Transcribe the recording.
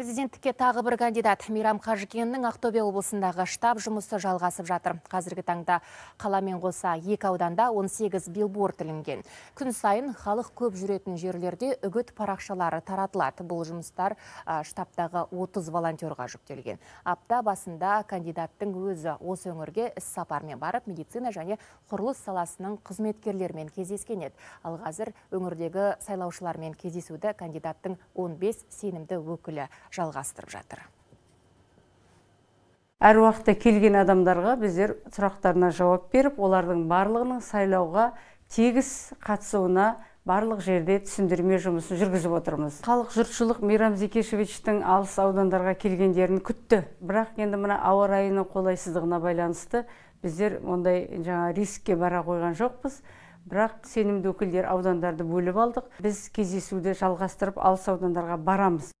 президенттікке тағы бір кандидат Мирам Қажыкеннің Ақтөбе облысындағы штаб жұмысы жалғасып жатыр. Қазіргі таңда қаламен қоса екі ауданда 18 билборд ілінген Күн сайын халық көп жүретін жерлерде үгіт парақшалары таратылады. Бұл жұмыстар штабтағы 30 волонтерға жүктелген. Апта басында кандидаттың өзі осы өңірге іс сапармен барып, медицина және құрылыс саласының қызметкерлермен кездескен еді. Ал қазір өңірдегі сайлаушылармен кездесуді кандидаттың 15 сенімді өкілі жалғастырып жатыр әр уақытта келген адамдарға біздер сұрақтарына жауап беріп олардың барлығының сайлауға тегіс қатысуына барлық жерде түсіндірме жұмысын жүргізіп отырмыз халық жұртшылық мейрам зекешевичтің алыс аудандарға келгендерін күтті бірақ енді мына ауа райының қолайсыздығына байланысты біздер ондай жаңа риске бара қойған жоқпыз бірақ сенімді өкілдер аудандарды бөліп алдық біз кездесуді жалғастырып алыс аудандарға барамыз